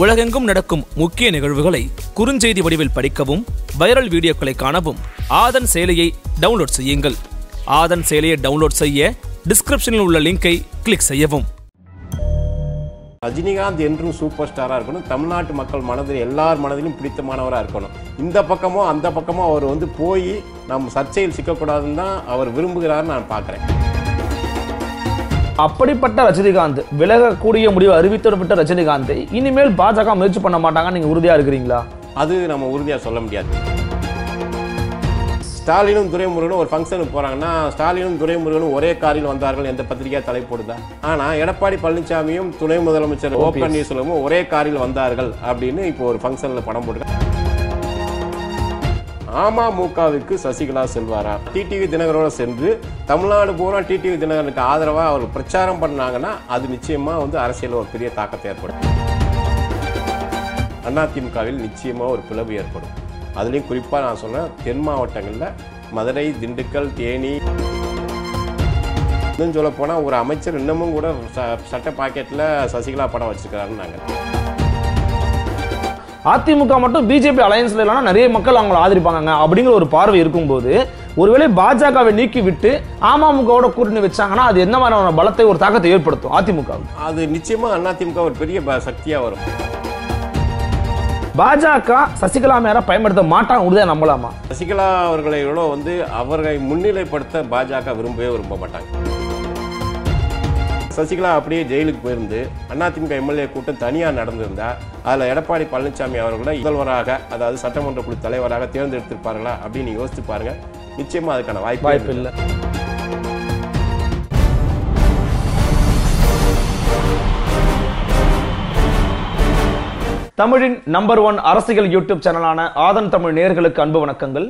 உலகெங்கும் நடக்கும் முக்கிய நிகழ்வுகளை குறுஞ்செய்தி வடிவில் படிக்கவும் வைரல் வீடியோக்களை காணவும் ஆதன் செயலியை டவுன்லோட் செய்யுங்கள் ஆதன் செயலியை டவுன்லோட் செய்ய டிஸ்கிரிப்ஷனில் உள்ள லிங்கை கிளிக் செய்யவும் ரஜினிகாந்த் என்றும் சூப்பர் ஸ்டாராக இருக்கணும் தமிழ்நாட்டு மக்கள் மனதில் எல்லார் மனதிலும் பிடித்தமானவராக இருக்கணும் இந்த பக்கமோ அந்த பக்கமோ அவர் வந்து போய் நம் சர்ச்சையில் சிக்கக்கூடாதுன்னு தான் அவர் விரும்புகிறார்னு நான் பார்க்குறேன் அப்படிப்பட்ட ரஜினிகாந்த் விலகக்கூடிய முடிவு அறிவித்துவிட்ட ரஜினிகாந்தை இனிமேல் பாஜக முயற்சி பண்ண மாட்டாங்க நீங்க உறுதியா இருக்கிறீங்களா அது நம்ம உறுதியா சொல்ல முடியாது ஸ்டாலினும் துரைமுருகனும் ஒரு ஃபங்க்ஷனுக்கு போகிறாங்கன்னா ஸ்டாலினும் துரைமுருகனும் ஒரே காரில் வந்தார்கள் எந்த பத்திரிகையாக தலைப்போடுதா ஆனால் எடப்பாடி பழனிசாமியும் துணை முதலமைச்சர் ஓ பன்னீர்செல்வமும் ஒரே காரில் வந்தார்கள் அப்படின்னு இப்போ ஒரு ஃபங்க்ஷனில் படம் போட்டு அமமுகவுக்கு சசிகலா செல்வாரா டிடிவி தினகரோட சென்று தமிழ்நாடு பூரா டிடிவி தினகரனுக்கு ஆதரவாக அவர் பிரச்சாரம் பண்ணாங்கன்னா அது நிச்சயமாக வந்து அரசியலில் ஒரு பெரிய தாக்கத்தை ஏற்படும் அதிமுகவில் நிச்சயமாக ஒரு பிளவு ஏற்படும் அதுலேயும் குறிப்பாக நான் சொன்னேன் தென் மாவட்டங்களில் மதுரை திண்டுக்கல் தேனி இன்னும் சொல்ல போனால் ஒரு அமைச்சர் இன்னமும் கூட ச சட்ட பாக்கெட்டில் சசிகலா படம் வச்சுருக்கிறாருன்னு நாங்கள் அதிமுக மட்டும் பிஜேபி அலையன்ஸ்ல இல்லைனா நிறைய மக்கள் அவங்களை ஆதரிப்பாங்க அப்படிங்கிற ஒரு பார்வை இருக்கும்போது ஒருவேளை பாஜகவை நீக்கி விட்டு அமமுகவோட கூட்டணி வச்சாங்கன்னா அது என்ன மாதிரியான பலத்தை ஒரு தாக்கத்தை ஏற்படுத்தும் அதிமுக அது நிச்சயமா அதிமுக ஒரு பெரிய சக்தியா வரும் பாஜக சசிகலா மேல பயன்படுத்த மாட்டாங்க உறுதியா நம்பலாமா சசிகலா அவர்களை வந்து அவர்களை முன்னிலைப்படுத்த பாஜக விரும்பவே விரும்ப மாட்டாங்க சசிகலா அப்படியே ஜெயிலுக்கு போயிருந்து அதிமுக எம்எல்ஏ கூட்டம் தனியாக நடந்திருந்தா அதில் எடப்பாடி பழனிசாமி அவர்களை முதல்வராக அதாவது சட்டமன்ற குழு தலைவராக தேர்ந்தெடுத்திருப்பார்களா அப்படின்னு யோசித்து பாருங்க நிச்சயமாக அதுக்கான வாய்ப்பு வாய்ப்பு இல்லை தமிழின் நம்பர் ஒன் அரசியல் யூடியூப் சேனலான ஆதன் தமிழ் நேர்களுக்கு அன்பு வணக்கங்கள்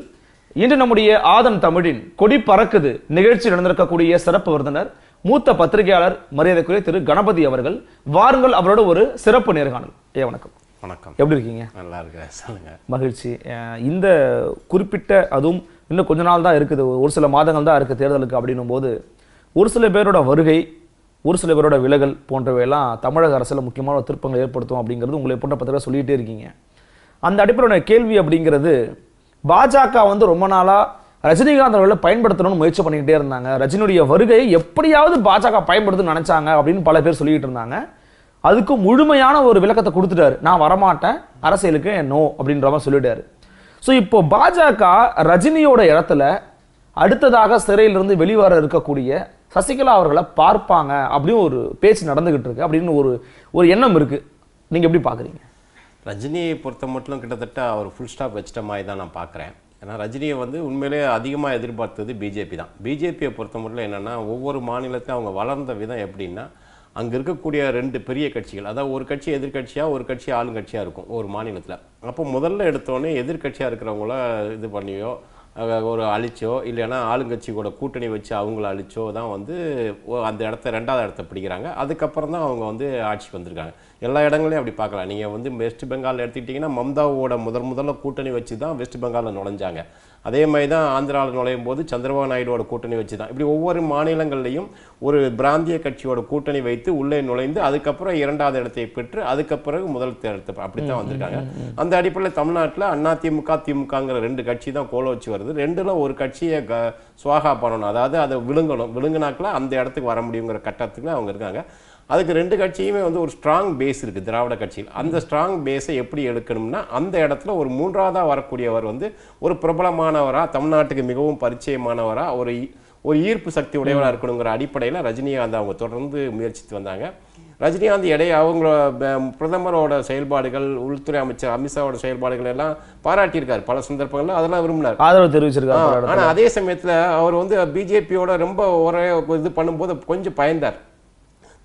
இன்று நம்முடைய ஆதன் தமிழின் கொடி பறக்குது நிகழ்ச்சி நடந்திருக்கக்கூடிய சிறப்பு விருந்தினர் மூத்த பத்திரிகையாளர் மரியாதைக்குரிய திரு கணபதி அவர்கள் வாருங்கள் அவரோட ஒரு சிறப்பு நேர்காணல் ஏ வணக்கம் வணக்கம் எப்படி இருக்கீங்க நல்லா இருக்கேன் சொல்லுங்க மகிழ்ச்சி இந்த குறிப்பிட்ட அதுவும் இன்னும் கொஞ்ச நாள் தான் இருக்குது ஒரு சில மாதங்கள் தான் இருக்குது தேர்தலுக்கு அப்படின்னும் போது ஒரு சில பேரோட வருகை ஒரு சில பேரோட விலகல் போன்றவையெல்லாம் தமிழக அரசில் முக்கியமான திருப்பங்களை ஏற்படுத்தும் அப்படிங்கிறது உங்களை போன்ற பத்திரிகை சொல்லிகிட்டே இருக்கீங்க அந்த அடிப்படையோட கேள்வி அப்படிங்கிறது பாஜக வந்து ரொம்ப நாளாக ரஜினிகாந்த் அவர்களை பயன்படுத்தணும்னு முயற்சி பண்ணிக்கிட்டே இருந்தாங்க ரஜினியுடைய வருகையை எப்படியாவது பாஜக பயன்படுத்துன்னு நினச்சாங்க அப்படின்னு பல பேர் சொல்லிக்கிட்டு இருந்தாங்க அதுக்கு முழுமையான ஒரு விளக்கத்தை கொடுத்துட்டாரு நான் வரமாட்டேன் அரசியலுக்கு நோ அப்படின்ற மாதிரி சொல்லிட்டாரு ஸோ இப்போ பாஜக ரஜினியோட இடத்துல அடுத்ததாக சிறையிலிருந்து வெளிவர இருக்கக்கூடிய சசிகலா அவர்களை பார்ப்பாங்க அப்படின்னு ஒரு பேச்சு நடந்துகிட்டு இருக்கு அப்படின்னு ஒரு ஒரு எண்ணம் இருக்கு நீங்க எப்படி பாக்குறீங்க ரஜினியை பொறுத்த மட்டும் கிட்டத்தட்ட அவர் ஃபுல் ஸ்டாப் வச்சிட்ட மாதிரி தான் நான் பார்க்குறேன் ஏன்னா ரஜினியை வந்து உண்மையிலே அதிகமாக எதிர்பார்த்தது பிஜேபி தான் பிஜேபியை பொறுத்த முறையில் என்னென்னா ஒவ்வொரு மாநிலத்தையும் அவங்க வளர்ந்த விதம் எப்படின்னா அங்கே இருக்கக்கூடிய ரெண்டு பெரிய கட்சிகள் அதாவது ஒரு கட்சி எதிர்கட்சியாக ஒரு கட்சி ஆளுங்கட்சியாக இருக்கும் ஒரு மாநிலத்தில் அப்போ முதல்ல எடுத்தோடனே எதிர்கட்சியாக இருக்கிறவங்கள இது பண்ணியோ ஒரு அழிச்சோ இல்லைன்னா ஆளுங்கட்சி கூட கூட்டணி வச்சு அவங்கள அழிச்சோ தான் வந்து அந்த இடத்த ரெண்டாவது இடத்த பிடிக்கிறாங்க அதுக்கப்புறம் தான் அவங்க வந்து ஆட்சிக்கு வந்திருக்காங்க எல்லா இடங்களையும் அப்படி பார்க்கலாம் நீங்கள் வந்து வெஸ்ட் பெங்கால் எடுத்துக்கிட்டிங்கன்னா மம்தாவோட முதல் முதல்ல கூட்டணி வச்சு தான் வெஸ்ட் பெங்காலில் நுழைஞ்சாங்க அதே மாதிரி தான் ஆந்திராவில் நுழையும் போது சந்திரபாபு நாயுடுவோட கூட்டணி வச்சு தான் இப்படி ஒவ்வொரு மாநிலங்கள்லையும் ஒரு பிராந்திய கட்சியோட கூட்டணி வைத்து உள்ளே நுழைந்து அதுக்கப்புறம் இரண்டாவது இடத்தை பெற்று அதுக்கப்புறம் முதல் தேர்தல் அப்படித்தான் வந்திருக்காங்க அந்த அடிப்படையில் தமிழ்நாட்டில் அண்ணா திமுக திமுகங்கிற ரெண்டு கட்சி தான் கோல வச்சு வருது ரெண்டுல ஒரு கட்சியை க சுவாகா பண்ணணும் அதாவது அதை விழுங்கணும் விழுங்கினாக்கில் அந்த இடத்துக்கு வர முடியுங்கிற கட்டத்தில் அவங்க இருக்காங்க அதுக்கு ரெண்டு கட்சியுமே வந்து ஒரு ஸ்ட்ராங் பேஸ் இருக்குது திராவிட கட்சியில் அந்த ஸ்ட்ராங் பேஸை எப்படி எடுக்கணும்னா அந்த இடத்துல ஒரு மூன்றாவதாக வரக்கூடியவர் வந்து ஒரு பிரபலமானவராக தமிழ்நாட்டுக்கு மிகவும் பரிச்சயமானவராக ஒரு ஒரு ஈர்ப்பு சக்தி உடையவராக இருக்கணுங்கிற அடிப்படையில் ரஜினிகாந்த் அவங்க தொடர்ந்து முயற்சித்து வந்தாங்க ரஜினிகாந்த் இடையே அவங்களோட பிரதமரோட செயல்பாடுகள் உள்துறை அமைச்சர் அமித்ஷாவோட செயல்பாடுகள் எல்லாம் பாராட்டியிருக்காரு பல சந்தர்ப்பங்களில் அதெல்லாம் விரும்பினார் ஆதரவு தெரிவிச்சிருக்காங்க ஆனால் அதே சமயத்தில் அவர் வந்து பிஜேபியோட ரொம்ப ஒரே இது பண்ணும்போது கொஞ்சம் பயந்தார்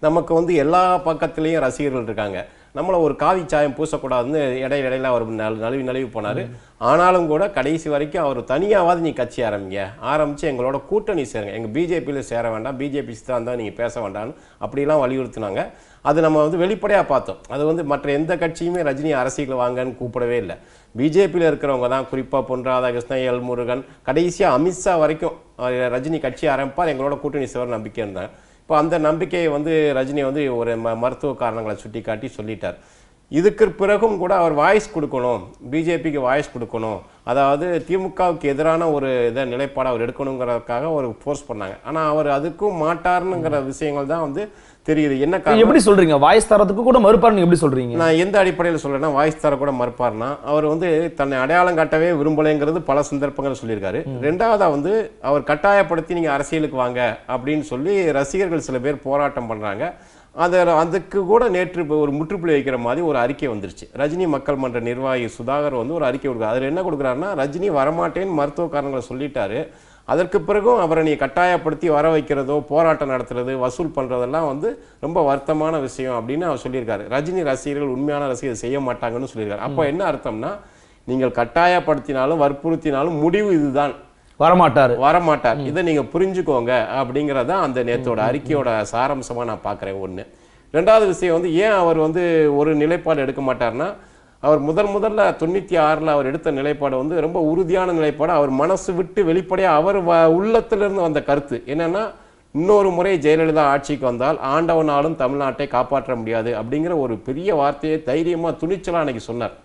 நமக்கு வந்து எல்லா பக்கத்துலேயும் ரசிகர்கள் இருக்காங்க நம்மளை ஒரு காவி சாயம் பூசக்கூடாதுன்னு இடையில இடையில அவர் நழுவி நழுவி போனார் ஆனாலும் கூட கடைசி வரைக்கும் அவர் தனியாவது நீ கட்சி ஆரம்பிங்க ஆரம்பித்து எங்களோட கூட்டணி சேருங்க எங்கள் பிஜேபியில் சேர வேண்டாம் பிஜேபி தான் நீங்கள் பேச வேண்டாம்னு அப்படிலாம் வலியுறுத்தினாங்க அது நம்ம வந்து வெளிப்படையாக பார்த்தோம் அது வந்து மற்ற எந்த கட்சியுமே ரஜினி அரசியல் வாங்கன்னு கூப்பிடவே இல்லை பிஜேபியில் இருக்கிறவங்க தான் குறிப்பாக பொன் ராதாகிருஷ்ணன் எல் முருகன் கடைசியாக அமித்ஷா வரைக்கும் ரஜினி கட்சி ஆரம்பிப்பார் எங்களோட கூட்டணி சேர நம்பிக்கை இருந்தாங்க இப்போ அந்த நம்பிக்கையை வந்து ரஜினி வந்து ஒரு ம மருத்துவ காரணங்களை சுட்டி காட்டி சொல்லிட்டார் இதுக்கு பிறகும் கூட அவர் வாய்ஸ் கொடுக்கணும் பிஜேபிக்கு வாய்ஸ் கொடுக்கணும் அதாவது திமுகவுக்கு எதிரான ஒரு இதை நிலைப்பாடு அவர் எடுக்கணுங்கிறதுக்காக ஒரு ஃபோர்ஸ் பண்ணாங்க ஆனால் அவர் அதுக்கும் மாட்டார்னுங்கிற விஷயங்கள் தான் வந்து தெரியுது என்ன எப்படி சொல்றீங்க வாய்ஸ் தரத்துக்கு கூட மறுப்பார்னு எப்படி சொல்றீங்க நான் எந்த அடிப்படையில் சொல்றேன்னா வாய்ஸ் தர கூட மறுப்பார்னா அவர் வந்து தன்னை அடையாளம் காட்டவே விரும்பலைங்கிறது பல சந்தர்ப்பங்கள் சொல்லியிருக்காரு ரெண்டாவதா வந்து அவர் கட்டாயப்படுத்தி நீங்க அரசியலுக்கு வாங்க அப்படின்னு சொல்லி ரசிகர்கள் சில பேர் போராட்டம் பண்றாங்க அதை அதுக்கு கூட நேற்று இப்போ ஒரு முற்றுப்புள்ளி வைக்கிற மாதிரி ஒரு அறிக்கை வந்துருச்சு ரஜினி மக்கள் மன்ற நிர்வாகி சுதாகர் வந்து ஒரு அறிக்கை கொடுக்குறாரு அதில் என்ன கொடுக்குறாருன்னா ரஜினி வரமாட்டேன்னு மருத்துவ காரணங்களை சொல்லிட்டாரு அதற்கு பிறகும் அவரை நீ கட்டாயப்படுத்தி வர வைக்கிறதோ போராட்டம் நடத்துறது வசூல் பண்ணுறதெல்லாம் வந்து ரொம்ப வருத்தமான விஷயம் அப்படின்னு அவர் சொல்லியிருக்காரு ரஜினி ரசிகர்கள் உண்மையான ரசிகர் செய்ய மாட்டாங்கன்னு சொல்லியிருக்காரு அப்போ என்ன அர்த்தம்னா நீங்கள் கட்டாயப்படுத்தினாலும் வற்புறுத்தினாலும் முடிவு இதுதான் வரமாட்டார் வரமாட்டார் இதை நீங்கள் புரிஞ்சுக்கோங்க அப்படிங்கிறத அந்த நேத்தோட அறிக்கையோட சாரம்சமாக நான் பார்க்குறேன் ஒன்று ரெண்டாவது விஷயம் வந்து ஏன் அவர் வந்து ஒரு நிலைப்பாடு எடுக்க மாட்டார்னா அவர் முதன் முதல்ல தொண்ணூற்றி ஆறில் அவர் எடுத்த நிலைப்பாடு வந்து ரொம்ப உறுதியான நிலைப்பாடு அவர் மனசு விட்டு வெளிப்படையாக அவர் வ உள்ளத்திலிருந்து வந்த கருத்து என்னென்னா இன்னொரு முறை ஜெயலலிதா ஆட்சிக்கு வந்தால் ஆண்டவனாலும் தமிழ்நாட்டை காப்பாற்ற முடியாது அப்படிங்கிற ஒரு பெரிய வார்த்தையை தைரியமாக துணிச்சலாக அன்றைக்கி சொன்னார்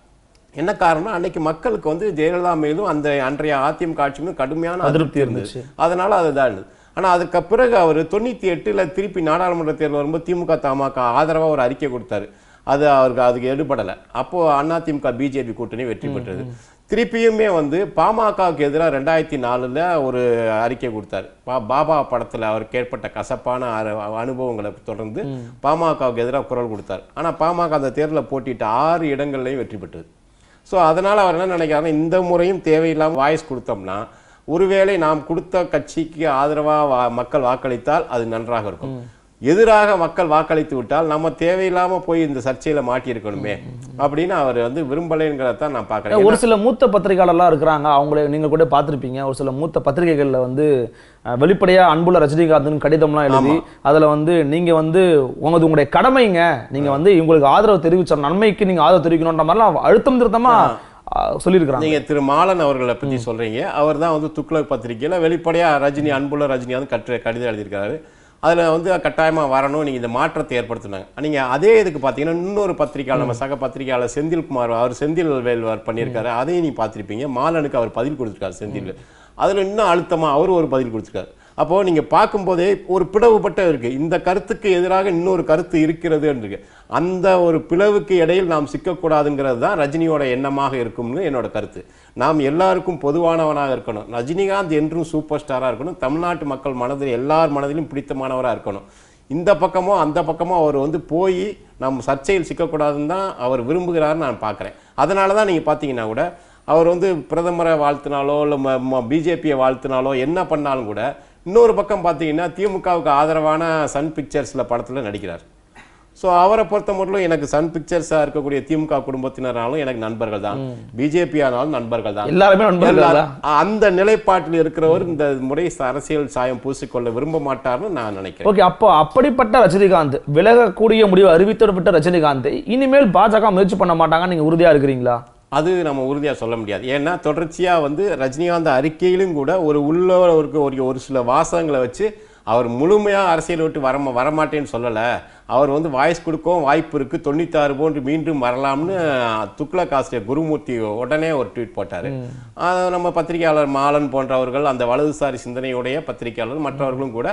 என்ன காரணம் அன்னைக்கு மக்களுக்கு வந்து ஜெயலலிதா மீதும் அந்த அன்றைய அதிமுக ஆட்சி மீதும் கடுமையான அதிருப்தி இருந்துச்சு அதனால் அதுதான் ஆனால் அதுக்கு பிறகு அவர் தொண்ணூற்றி எட்டில் திருப்பி நாடாளுமன்ற தேர்தல் வரும்போது திமுக தமாக ஆதரவாக ஒரு அறிக்கை கொடுத்தாரு அது அவருக்கு அதுக்கு எடுபடலை அப்போது அதிமுக பிஜேபி கூட்டணி வெற்றி பெற்றது திருப்பியுமே வந்து பாமகவுக்கு எதிராக ரெண்டாயிரத்தி நாலில் ஒரு அறிக்கை கொடுத்தார் பா பாபா படத்தில் அவருக்கு ஏற்பட்ட கசப்பான அனுபவங்களை தொடர்ந்து பாமகவுக்கு எதிராக குரல் கொடுத்தார் ஆனால் பாமக அந்த தேர்தலில் போட்டிட்டு ஆறு இடங்கள்லையும் வெற்றி பெற்றது ஸோ அதனால் அவர் என்ன நினைக்கிறாருன்னா இந்த முறையும் தேவையில்லாமல் வாய்ஸ் கொடுத்தோம்னா ஒருவேளை நாம் கொடுத்த கட்சிக்கு ஆதரவாக மக்கள் வாக்களித்தால் அது நன்றாக இருக்கும் எதிராக மக்கள் வாக்களித்து விட்டால் நம்ம தேவையில்லாமல் போய் இந்த சர்ச்சையில் மாட்டியிருக்கணுமே அப்படின்னு அவர் வந்து விரும்பலைங்கிறதான் நான் பார்க்குறேன் ஒரு சில மூத்த பத்திரிகையாளர்லாம் இருக்கிறாங்க அவங்கள நீங்கள் கூட பார்த்துருப்பீங்க ஒரு சில மூத்த பத்திரிகைகளில் வந்து வெளிப்படையாக அன்புள்ள ரஜினிகாந்த்னு கடிதம்லாம் எழுதி அதில் வந்து நீங்கள் வந்து உங்களது உங்களுடைய கடமைங்க நீங்கள் வந்து இவங்களுக்கு ஆதரவு தெரிவிச்ச நன்மைக்கு நீங்கள் ஆதரவு தெரிவிக்கணும்ன்ற மாதிரிலாம் அழுத்தம் திருத்தமாக சொல்லியிருக்கிறாங்க நீங்க திரு மாலன் அவர்களை பத்தி சொல்றீங்க அவர் தான் வந்து துக்ளக் பத்திரிகையில வெளிப்படையாக ரஜினி அன்புள்ள ரஜினிகாந்த் கட்டுரை கடிதம் எழுதியிருக்காரு அதில் வந்து கட்டாயமாக வரணும் நீங்கள் இந்த மாற்றத்தை ஏற்படுத்தினாங்க நீங்கள் அதே இதுக்கு பார்த்தீங்கன்னா இன்னொரு பத்திரிக்கையாளர் நம்ம சக பத்திரிகையாளர் செந்தில்குமார் அவர் செந்தில் வேல்வார் பண்ணியிருக்காரு அதையும் நீ பார்த்துருப்பீங்க மாலனுக்கு அவர் பதில் கொடுத்துருக்காரு செந்தில் அதில் இன்னும் அழுத்தமாக அவர் ஒரு பதில் கொடுத்துருக்காரு அப்போது நீங்கள் பார்க்கும்போதே ஒரு பிளவுபட்ட இருக்குது இந்த கருத்துக்கு எதிராக இன்னொரு கருத்து இருக்கிறது என்று அந்த ஒரு பிளவுக்கு இடையில் நாம் சிக்கக்கூடாதுங்கிறது தான் ரஜினியோட எண்ணமாக இருக்கும்னு என்னோட கருத்து நாம் எல்லாருக்கும் பொதுவானவனாக இருக்கணும் ரஜினிகாந்த் என்றும் சூப்பர் ஸ்டாராக இருக்கணும் தமிழ்நாட்டு மக்கள் மனதில் எல்லார் மனதிலும் பிடித்தமானவராக இருக்கணும் இந்த பக்கமோ அந்த பக்கமோ அவர் வந்து போய் நம் சர்ச்சையில் சிக்கக்கூடாதுன்னு தான் அவர் விரும்புகிறாருன்னு நான் பார்க்குறேன் அதனால தான் நீங்கள் பார்த்தீங்கன்னா கூட அவர் வந்து பிரதமரை வாழ்த்தினாலோ இல்லை பிஜேபியை வாழ்த்தினாலோ என்ன பண்ணாலும் கூட இன்னொரு பக்கம் பார்த்தீங்கன்னா திமுகவுக்கு ஆதரவான சன் பிக்சர்ஸில் படத்தில் நடிக்கிறார் ஸோ அவரை பொறுத்த மட்டும் எனக்கு சன் பிக்சர்ஸாக இருக்கக்கூடிய திமுக குடும்பத்தினராலும் எனக்கு நண்பர்கள் தான் பிஜேபி ஆனாலும் நண்பர்கள் தான் எல்லாருமே அந்த நிலைப்பாட்டில் இருக்கிறவர் இந்த முறை அரசியல் சாயம் பூசிக்கொள்ள விரும்ப மாட்டார்னு நான் நினைக்கிறேன் ஓகே அப்போ அப்படிப்பட்ட ரஜினிகாந்த் விலகக்கூடிய முடிவு அறிவித்தப்பட்ட ரஜினிகாந்த் இனிமேல் பாஜக முயற்சி பண்ண மாட்டாங்கன்னு நீங்கள் உறுதியாக இருக்கிறீங்களா அது நம்ம உறுதியாக சொல்ல முடியாது ஏன்னா தொடர்ச்சியாக வந்து ரஜினிகாந்த் அறிக்கையிலும் கூட ஒரு உள்ளவருக்கு ஒரு ஒரு சில வாசகங்களை வச்சு அவர் முழுமையாக அரசியல் விட்டு வர வரமாட்டேன்னு சொல்லலை அவர் வந்து வாய்ஸ் கொடுக்கவும் வாய்ப்பு இருக்குது தொண்ணூத்தாறு போன்று மீண்டும் வரலாம்னு துக்ளக் ஆசிரியர் குருமூர்த்தி உடனே ஒரு ட்வீட் போட்டார் நம்ம பத்திரிகையாளர் மாலன் போன்றவர்கள் அந்த வலதுசாரி சிந்தனையுடைய பத்திரிகையாளர் மற்றவர்களும் கூட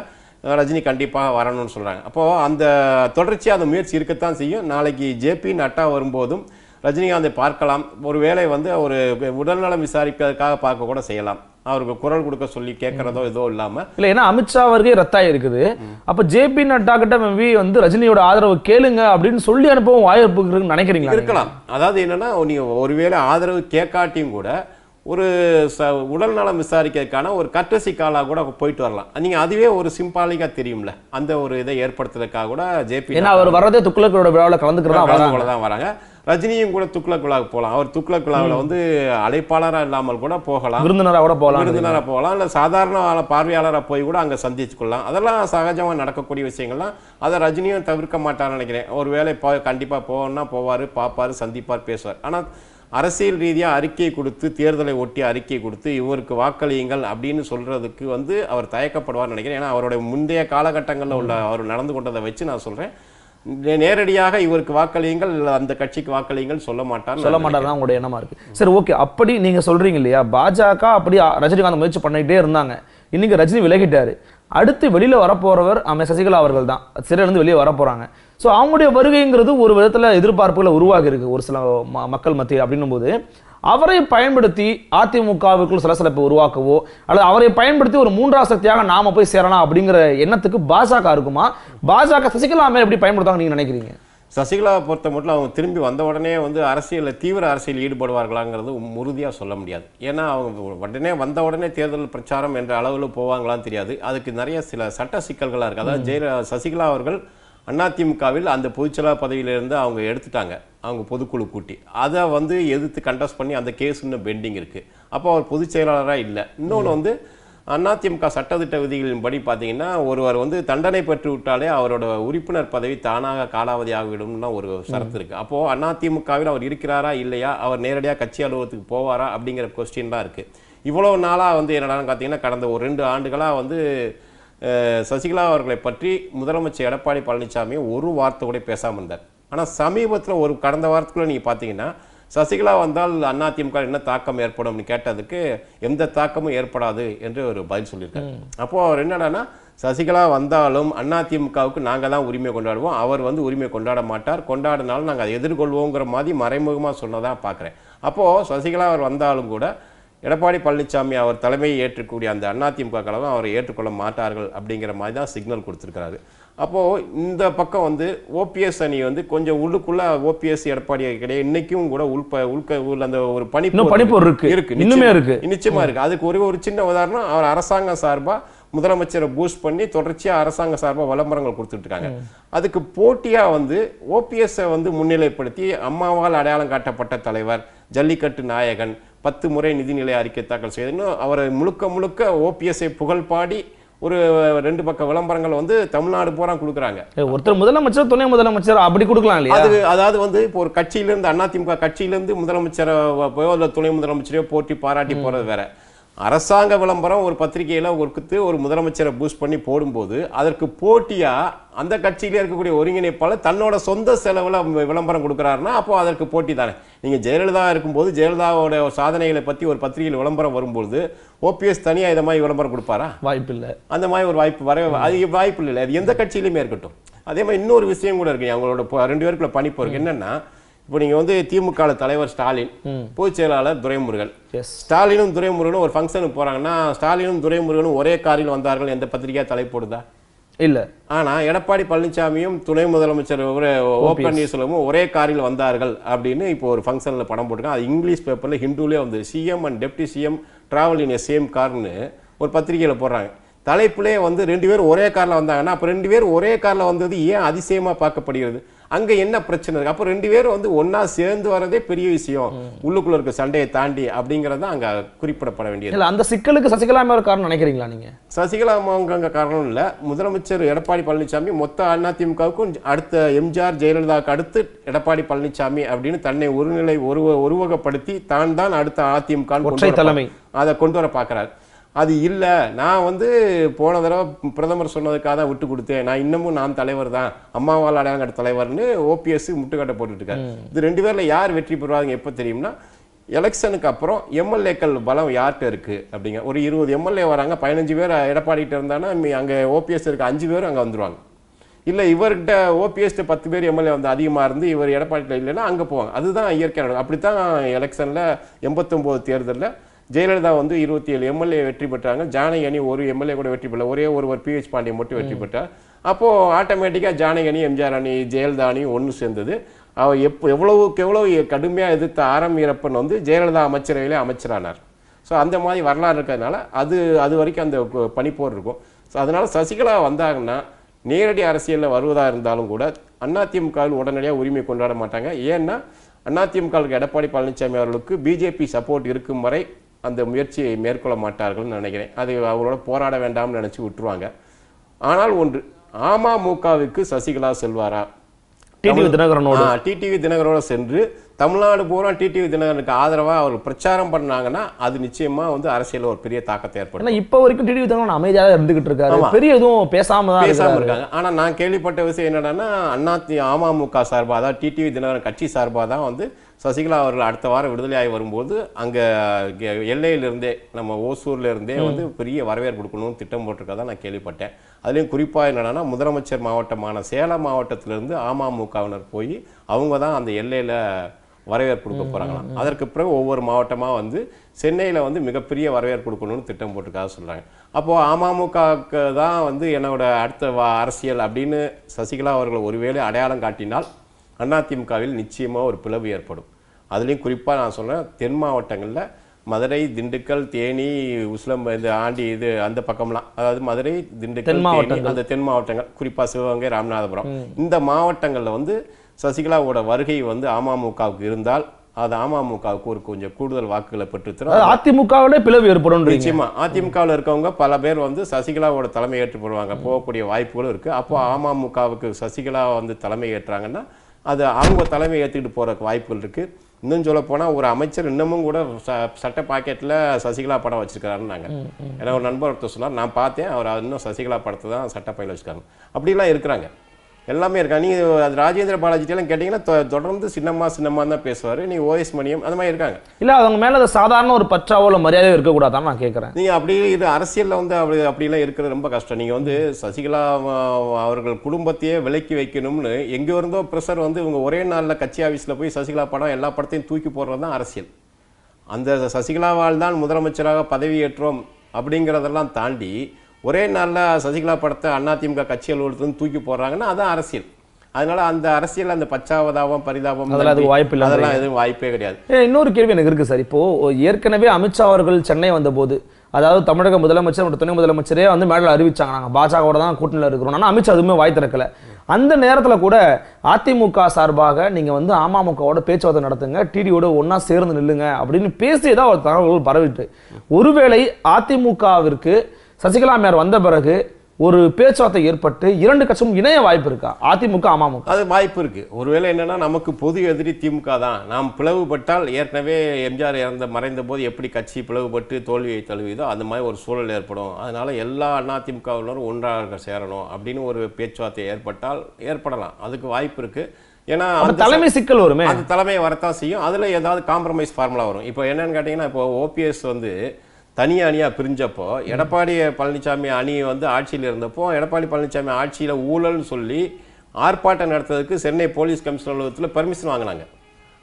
ரஜினி கண்டிப்பாக வரணும்னு சொல்கிறாங்க அப்போது அந்த தொடர்ச்சியாக அந்த முயற்சி இருக்கத்தான் செய்யும் நாளைக்கு ஜேபி நட்டா வரும்போதும் ரஜினிகாந்தை பார்க்கலாம் ஒருவேளை வந்து அவர் உடல்நலம் விசாரிப்பதற்காக பார்க்க கூட செய்யலாம் அவருக்கு குரல் கொடுக்க சொல்லி கேட்கறதோ ஏதோ இல்லாம இல்ல ஏன்னா அமித்ஷா அவருக்கே ரத்தாய் இருக்குது அப்ப ஜேபி நட்டா கிட்ட மேபி வந்து ரஜினியோட ஆதரவு கேளுங்க அப்படின்னு சொல்லி அனுப்பவும் வாய்ப்பு நினைக்கிறீங்க இருக்கலாம் அதாவது என்னன்னா நீங்க ஒருவேளை ஆதரவு கேட்காட்டியும் கூட ஒரு ச உடல் நலம் விசாரிக்கிறதுக்கான ஒரு கட்டசி காலாக கூட போயிட்டு வரலாம் நீங்கள் அதுவே ஒரு சிம்பாலிக்காக தெரியும்ல அந்த ஒரு இதை ஏற்படுத்துறதுக்காக கூட ஜேபி ஏன்னா அவர் வர்றதே துக்குலக்கரோட விழாவில் கலந்துக்கிறதா தான் வராங்க ரஜினியும் கூட துக்ளக் குழாவுக்கு போகலாம் அவர் துக்ளக் குழாவில் வந்து அழைப்பாளராக இல்லாமல் கூட போகலாம் விருந்தினராக கூட போகலாம் விருந்தினராக போகலாம் இல்லை சாதாரண பார்வையாளராக போய் கூட அங்கே கொள்ளலாம் அதெல்லாம் சகஜமாக நடக்கக்கூடிய விஷயங்கள்லாம் அதை ரஜினியும் தவிர்க்க மாட்டார்னு நினைக்கிறேன் ஒரு வேலை போ கண்டிப்பாக போகணும்னா போவார் பார்ப்பார் சந்திப்பார் பேசுவார் ஆனால் அரசியல் ரீதியாக அறிக்கை கொடுத்து தேர்தலை ஒட்டி அறிக்கை கொடுத்து இவருக்கு வாக்களியுங்கள் அப்படின்னு சொல்கிறதுக்கு வந்து அவர் தயக்கப்படுவார்னு நினைக்கிறேன் ஏன்னா அவருடைய முந்தைய காலகட்டங்களில் உள்ள அவர் நடந்து கொண்டதை வச்சு நான் சொல்கிறேன் நேரடியாக இவருக்கு வாக்களியுங்கள் அந்த கட்சிக்கு வாக்களியுங்கள் சொல்ல மாட்டார் சொல்ல மாட்டார் தான் உங்களுடைய எண்ணமா இருக்கு சரி ஓகே அப்படி நீங்க சொல்றீங்க இல்லையா பாஜக அப்படி ரஜினிகாந்த் முயற்சி பண்ணிக்கிட்டே இருந்தாங்க இன்னைக்கு ரஜினி விலகிட்டாரு அடுத்து வெளியில வரப்போகிறவர் அமை சசிகலா அவர்கள் தான் சிறையிலேருந்து வெளியே வரப்போறாங்க ஸோ அவங்களுடைய வருகைங்கிறது ஒரு விதத்தில் எதிர்பார்ப்புகளை உருவாகி இருக்கு ஒரு சில மக்கள் மத்தியில் அப்படின்னும் போது அவரை பயன்படுத்தி அதிமுகவுக்குள் சலசலப்பை உருவாக்கவோ அல்லது அவரை பயன்படுத்தி ஒரு மூன்றாம் சக்தியாக நாம போய் சேரலாம் அப்படிங்கிற எண்ணத்துக்கு பாஜக இருக்குமா பாஜக சசிகலா மேல எப்படி பயன்படுத்தாங்க நீங்க நினைக்கிறீங்க சசிகலா பொறுத்த மட்டும் அவங்க திரும்பி வந்த உடனே வந்து அரசியலில் தீவிர அரசியல் ஈடுபடுவார்களாங்கிறது உறுதியாக சொல்ல முடியாது ஏன்னா அவங்க உடனே வந்த உடனே தேர்தல் பிரச்சாரம் என்ற அளவில் போவாங்களான்னு தெரியாது அதுக்கு நிறைய சில சட்ட சிக்கல்களாக இருக்குது அதாவது ஜெய சசிகலா அவர்கள் அதிமுகவில் அந்த பொதுச்செயலாளர் பதவியிலிருந்து அவங்க எடுத்துட்டாங்க அவங்க பொதுக்குழு கூட்டி அதை வந்து எதிர்த்து கண்டஸ்ட் பண்ணி அந்த கேஸ் இன்னும் பெண்டிங் இருக்குது அப்போ அவர் பொதுச் செயலாளராக இல்லை இன்னொன்று வந்து அதிமுக சட்டத்திட்ட படி பார்த்தீங்கன்னா ஒருவர் வந்து தண்டனை பெற்று விட்டாலே அவரோட உறுப்பினர் பதவி தானாக காலாவதி ஆகிவிடும்னா ஒரு சரத்து இருக்குது அப்போது அதிமுகவில் அவர் இருக்கிறாரா இல்லையா அவர் நேரடியாக கட்சி அலுவலகத்துக்கு போவாரா அப்படிங்கிற கொஸ்டின்லாம் இருக்குது இவ்வளோ நாளாக வந்து என்னடான்னு பார்த்தீங்கன்னா கடந்த ஒரு ரெண்டு ஆண்டுகளாக வந்து சசிகலா அவர்களை பற்றி முதலமைச்சர் எடப்பாடி பழனிசாமி ஒரு வார்த்தை கூட பேசாமல் இருந்தார் ஆனால் சமீபத்தில் ஒரு கடந்த வாரத்துக்குள்ளே நீங்கள் பார்த்தீங்கன்னா சசிகலா வந்தால் அதிமுக என்ன தாக்கம் ஏற்படும்னு கேட்டதுக்கு எந்த தாக்கமும் ஏற்படாது என்று ஒரு பதில் சொல்லியிருக்காரு அப்போது அவர் என்னடானா சசிகலா வந்தாலும் அதிமுகவுக்கு நாங்கள் தான் உரிமை கொண்டாடுவோம் அவர் வந்து உரிமை கொண்டாட மாட்டார் கொண்டாடினாலும் நாங்கள் அதை எதிர்கொள்வோங்கிற மாதிரி மறைமுகமாக சொன்னதாக பார்க்குறேன் அப்போது சசிகலா அவர் வந்தாலும் கூட எடப்பாடி பழனிசாமி அவர் தலைமையை ஏற்றுக்கூடிய அந்த அதிமுக கழகம் அவரை ஏற்றுக்கொள்ள மாட்டார்கள் அப்படிங்கிற மாதிரி தான் சிக்னல் கொடுத்துருக்கிறாரு அப்போது இந்த பக்கம் வந்து ஓபிஎஸ் அணி வந்து கொஞ்சம் உள்ளுக்குள்ளே ஓபிஎஸ் எடப்பாடி கிடையாது இன்றைக்கும் கூட உள்ப உள்க உள்ள அந்த ஒரு பணி பணிப்போர் இருக்குது இருக்கு இன்னுமே இருக்கு நிச்சயமாக இருக்குது அதுக்கு ஒரு ஒரு சின்ன உதாரணம் அவர் அரசாங்கம் சார்பாக முதலமைச்சரை பூஸ்ட் பண்ணி தொடர்ச்சியாக அரசாங்க சார்பாக விளம்பரங்கள் கொடுத்துட்ருக்காங்க அதுக்கு போட்டியாக வந்து ஓபிஎஸ்ஸை வந்து முன்னிலைப்படுத்தி அம்மாவால் அடையாளம் காட்டப்பட்ட தலைவர் ஜல்லிக்கட்டு நாயகன் பத்து முறை நிதிநிலை அறிக்கை தாக்கல் செய்து அவர் முழுக்க முழுக்க ஓபிஎஸ்ஐ புகழ் பாடி ஒரு ரெண்டு பக்க விளம்பரங்கள் வந்து தமிழ்நாடு பூரா கொடுக்குறாங்க ஒருத்தர் முதலமைச்சர் துணை முதலமைச்சர் அப்படி கொடுக்கலாம் இல்லையா அது அதாவது வந்து இப்போ ஒரு கட்சியிலேருந்து அதிமுக கட்சியிலேருந்து முதலமைச்சரோ இல்லை துணை முதலமைச்சரையோ போட்டி பாராட்டி போகிறது வேற அரசாங்க விளம்பரம் ஒரு பத்திரிகையில் கொடுத்து ஒரு முதலமைச்சரை பூஸ்ட் பண்ணி போடும்போது அதற்கு போட்டியாக அந்த கட்சியிலே இருக்கக்கூடிய ஒருங்கிணைப்பாளர் தன்னோட சொந்த செலவில் விளம்பரம் கொடுக்குறாருன்னா அப்போது அதற்கு போட்டி தானே நீங்கள் ஜெயலலிதா இருக்கும்போது ஜெயலலிதாவோட சாதனைகளை பற்றி ஒரு பத்திரிகையில் விளம்பரம் வரும்பொழுது ஓபிஎஸ் தனியாக இதை மாதிரி விளம்பரம் கொடுப்பாரா வாய்ப்பு இல்லை அந்த மாதிரி ஒரு வாய்ப்பு வர அது வாய்ப்பு இல்லை அது எந்த கட்சியிலையுமே இருக்கட்டும் அதே மாதிரி இன்னொரு விஷயம் கூட இருக்குது அவங்களோட ரெண்டு பேருக்குள்ள பணிப்பு இருக்குது என்னென்னா இப்போ நீங்கள் வந்து திமுக தலைவர் ஸ்டாலின் பொதுச் செயலாளர் துரைமுருகன் ஸ்டாலினும் துரைமுருகனும் ஒரு ஃபங்க்ஷனுக்கு போகிறாங்கன்னா ஸ்டாலினும் துரைமுருகனும் ஒரே காரில் வந்தார்கள் எந்த பத்திரிகையா தலைப்போடுதா இல்லை ஆனால் எடப்பாடி பழனிசாமியும் துணை முதலமைச்சர் ஓ பன்னீர்செல்வமும் ஒரே காரில் வந்தார்கள் அப்படின்னு இப்போ ஒரு ஃபங்க்ஷனில் படம் போட்டிருக்காங்க அது இங்கிலீஷ் பேப்பரில் ஹிந்துலேயே வந்து CM and deputy CM travel in a same கார்னு ஒரு பத்திரிகையில் போடுறாங்க தலைப்புலேயே வந்து ரெண்டு பேர் ஒரே காரில் வந்தாங்கன்னா அப்போ ரெண்டு பேர் ஒரே காரில் வந்தது ஏன் அதிசயமாக பார்க்கப்படுகிறது அங்க என்ன பிரச்சனை இருக்கு அப்போ ரெண்டு பேரும் வந்து ஒன்னா சேர்ந்து வரதே பெரிய விஷயம் உள்ளுக்குள்ள இருக்க சண்டையை தாண்டி அப்படிங்கறத அங்க குறிப்பிடப்பட வேண்டியது அந்த சிக்கலுக்கு சசிகலா காரணம் நினைக்கிறீங்களா நீங்க சசிகலா அவங்க காரணம் இல்ல முதலமைச்சர் எடப்பாடி பழனிசாமி மொத்த அதிமுகவுக்கும் அடுத்த எம்ஜிஆர் ஜெயலலிதாவுக்கு அடுத்து எடப்பாடி பழனிசாமி அப்படின்னு தன்னை ஒருநிலை ஒரு உருவகப்படுத்தி தான் தான் அடுத்த அதிமுக அதை கொண்டு வர பாக்குறாரு அது இல்லை நான் வந்து போன தடவை பிரதமர் சொன்னதுக்காக தான் விட்டு கொடுத்தேன் நான் இன்னமும் நான் தலைவர் தான் அம்மாவால் அடையாளம் கட்ட தலைவர்னு ஓபிஎஸ் முட்டுக்கட்டை போட்டுட்டுருக்காரு இது ரெண்டு பேரில் யார் வெற்றி பெறுவாங்க எப்போ தெரியும்னா எலெக்ஷனுக்கு அப்புறம் எம்எல்ஏக்கள் பலம் யார்கிட்ட இருக்குது அப்படிங்க ஒரு இருபது எம்எல்ஏ வராங்க பதினஞ்சு பேர் எடப்பாடிக்கிட்ட இருந்தாங்கன்னா அங்கே ஓபிஎஸ் இருக்க அஞ்சு பேர் அங்கே வந்துடுவாங்க இல்லை இவர்கிட்ட ஓபிஎஸ்ட்டு பத்து பேர் எம்எல்ஏ வந்து அதிகமாக இருந்து இவர் எடப்பாடியில் இல்லைன்னா அங்கே போவாங்க அதுதான் இயற்கையான அப்படி தான் எலெக்ஷனில் எண்பத்தொம்போது தேர்தலில் ஜெயலலிதா வந்து இருபத்தி ஏழு எம்எல்ஏ வெற்றி பெற்றாங்க ஜானகி அணி ஒரு எம்எல்ஏ கூட வெற்றி பெறல ஒரே ஒருவர் பிஹெச் பாண்டியன் மட்டும் வெற்றி பெற்றார் அப்போது ஆட்டோமேட்டிக்காக ஜானகி அணி எம்ஜிஆர் அணி ஜெயலலிதா அணி ஒன்று சேர்ந்தது அவர் எப்போ எவ்வளவுக்கு எவ்வளவு கடுமையாக எதிர்த்த ஆரம் வீரப்பன் வந்து ஜெயலலிதா அமைச்சரவையிலே அமைச்சரானார் ஸோ அந்த மாதிரி வரலாறு இருக்கிறதுனால அது அது வரைக்கும் அந்த பனிப்போர் இருக்கும் ஸோ அதனால் சசிகலா வந்தாங்கன்னா நேரடி அரசியலில் வருவதாக இருந்தாலும் கூட அதிமுகவில் உடனடியாக உரிமை கொண்டாட மாட்டாங்க ஏன்னா அதிமுகவுக்கு எடப்பாடி பழனிசாமி அவர்களுக்கு பிஜேபி சப்போர்ட் இருக்கும் வரை அந்த முயற்சியை மேற்கொள்ள மாட்டார்கள்னு நினைக்கிறேன் அது அவங்களோட போராட வேண்டாம்னு நினைச்சு விட்டுருவாங்க ஆனால் ஒன்று அமமுகவுக்கு சசிகலா செல்வாரா டிடிவி தினகரனோட டிடிவி தினகரோட சென்று தமிழ்நாடு பூரா டிடிவி தினகரனுக்கு ஆதரவா அவர் பிரச்சாரம் பண்ணாங்கன்னா அது நிச்சயமா வந்து அரசியல் ஒரு பெரிய தாக்கத்தை ஏற்படும் இப்ப வரைக்கும் டிடிவி தினகரன் அமைதியாக இருந்துகிட்டு இருக்காரு பெரிய எதுவும் பேசாம பேசாமல் இருக்காங்க ஆனா நான் கேள்விப்பட்ட விஷயம் என்னன்னா அண்ணா அமமுக சார்பாக தான் டிடிவி தினகரன் கட்சி சார்பாக தான் வந்து சசிகலா அவர்கள் அடுத்த வாரம் விடுதலையாகி வரும்போது அங்கே எல்லையிலிருந்தே நம்ம ஓசூர்லேருந்தே வந்து பெரிய வரவேற்பு கொடுக்கணும்னு திட்டம் போட்டிருக்கதா நான் கேள்விப்பட்டேன் அதுலேயும் குறிப்பாக என்னென்னா முதலமைச்சர் மாவட்டமான சேலம் மாவட்டத்திலேருந்து அமமுகவினர் போய் அவங்க தான் அந்த எல்லையில் வரவேற்பு கொடுக்க போகிறாங்களாம் அதற்கு பிறகு ஒவ்வொரு மாவட்டமாக வந்து சென்னையில் வந்து மிகப்பெரிய வரவேற்பு கொடுக்கணும்னு திட்டம் போட்டிருக்காக சொல்கிறாங்க அப்போது அமமுகவுக்கு தான் வந்து என்னோட அடுத்த அரசியல் அப்படின்னு சசிகலா அவர்கள் ஒருவேளை அடையாளம் காட்டினால் அதிமுகவில் நிச்சயமாக ஒரு பிளவு ஏற்படும் அதுலேயும் குறிப்பாக நான் சொல்கிறேன் தென் மாவட்டங்களில் மதுரை திண்டுக்கல் தேனி உஸ்லம் இந்த ஆண்டி இது அந்த பக்கம்லாம் அதாவது மதுரை திண்டுக்கல் தேனி அந்த தென் மாவட்டங்கள் குறிப்பாக சிவகங்கை ராமநாதபுரம் இந்த மாவட்டங்களில் வந்து சசிகலாவோட வருகை வந்து அமமுகவுக்கு இருந்தால் அது அமமுகவுக்கு ஒரு கொஞ்சம் கூடுதல் வாக்குகளை பெற்றுத்தரும் அதிமுகவில் பிளவு ஏற்படும் நிச்சயமா அதிமுகவில் இருக்கவங்க பல பேர் வந்து சசிகலாவோட தலைமை ஏற்றுப்படுவாங்க போகக்கூடிய வாய்ப்புகளும் இருக்கு அப்போ அமமுகவுக்கு சசிகலா வந்து தலைமை ஏற்றாங்கன்னா அது அவங்க தலைமை ஏற்றுக்கிட்டு போற வாய்ப்புகள் இருக்குது இன்னும் சொல்ல போனால் ஒரு அமைச்சர் இன்னமும் கூட ச சட்டை பாக்கெட்டில் சசிகலா படம் வச்சுருக்காருன்னு நாங்கள் ஏன்னா ஒரு நண்பர் ஒருத்தர் சொன்னார் நான் பார்த்தேன் அவர் இன்னும் சசிகலா படத்தை தான் சட்டப்பையில் வச்சுருக்காங்க அப்படிலாம் இருக்கிறாங்க எல்லாமே இருக்கா நீங்கள் அது ராஜேந்திர பாலாஜிட்டெல்லாம் கேட்டீங்கன்னா தொடர்ந்து சின்னம்மா சின்னம்மா தான் பேசுவார் நீ ஓஎஸ் மணியம் அந்த மாதிரி இருக்காங்க இல்லை அவங்க மேலே அது சாதாரண ஒரு பற்றாவோல மரியாதை மரியாதையோ நான் கேட்குறேன் நீங்கள் அப்படி இது அரசியலில் வந்து அப்படி அப்படிலாம் இருக்கிறது ரொம்ப கஷ்டம் நீங்கள் வந்து சசிகலா அவர்கள் குடும்பத்தையே விலக்கி வைக்கணும்னு எங்கே இருந்தோ ப்ரெஷர் வந்து இவங்க ஒரே நாளில் கட்சி ஆஃபீஸில் போய் சசிகலா படம் எல்லா படத்தையும் தூக்கி போடுறது தான் அரசியல் அந்த சசிகலாவால் தான் முதலமைச்சராக பதவியேற்றோம் அப்படிங்கிறதெல்லாம் தாண்டி ஒரே நாளில் சசிகலா படத்தை அதிமுக கட்சி அலுவலகத்துலேருந்து தூக்கி போடுறாங்கன்னா அதுதான் அரசியல் அதனால அந்த அரசியல் அந்த பச்சாவதாபம் பரிதாபம் அதெல்லாம் அது வாய்ப்பு இல்லை அதெல்லாம் எதுவும் வாய்ப்பே கிடையாது இன்னொரு கேள்வி எனக்கு இருக்கு சார் இப்போ ஏற்கனவே அமித்ஷா அவர்கள் சென்னை வந்தபோது அதாவது தமிழக முதலமைச்சர் மற்றும் துணை முதலமைச்சரே வந்து மேடல் அறிவிச்சாங்க நாங்கள் பாஜகவோட தான் கூட்டணியில் இருக்கிறோம் ஆனால் அமித்ஷா அதுவுமே வாய் திறக்கல அந்த நேரத்தில் கூட அதிமுக சார்பாக நீங்கள் வந்து அமமுகவோட பேச்சுவார்த்தை நடத்துங்க டிடியோட ஒன்றா சேர்ந்து நில்லுங்க அப்படின்னு பேசியதான் ஒரு தகவல்கள் பரவிட்டு ஒருவேளை அதிமுகவிற்கு சசிகலா மேர் வந்த பிறகு ஒரு பேச்சுவார்த்தை ஏற்பட்டு இரண்டு கட்சியும் இணைய வாய்ப்பு இருக்கா அதிமுக அமமுக அது வாய்ப்பு இருக்கு ஒருவேளை என்னன்னா நமக்கு பொது எதிரி திமுக தான் நாம் பிளவுபட்டால் ஏற்கனவே எம்ஜிஆர் இறந்த மறைந்த போது எப்படி கட்சி பிளவுபட்டு தோல்வியை தழுவியதோ அந்த மாதிரி ஒரு சூழல் ஏற்படும் அதனால எல்லா அதிமுகவினரும் ஒன்றாக சேரணும் அப்படின்னு ஒரு பேச்சுவார்த்தை ஏற்பட்டால் ஏற்படலாம் அதுக்கு வாய்ப்பு இருக்கு ஏன்னா தலைமை சிக்கல் வருமே அந்த தலைமை வரத்தான் செய்யும் அதில் ஏதாவது காம்ப்ரமைஸ் ஃபார்முலா வரும் இப்போ என்னன்னு கேட்டிங்கன்னா இப்போ ஓபிஎஸ் வந்து தனி அணியாக பிரிஞ்சப்போ எடப்பாடி பழனிசாமி அணி வந்து ஆட்சியில் இருந்தப்போ எடப்பாடி பழனிசாமி ஆட்சியில் ஊழல்னு சொல்லி ஆர்ப்பாட்டம் நடத்துறதுக்கு சென்னை போலீஸ் கமிஷனர் அலுவலகத்தில் பெர்மிஷன் வாங்கினாங்க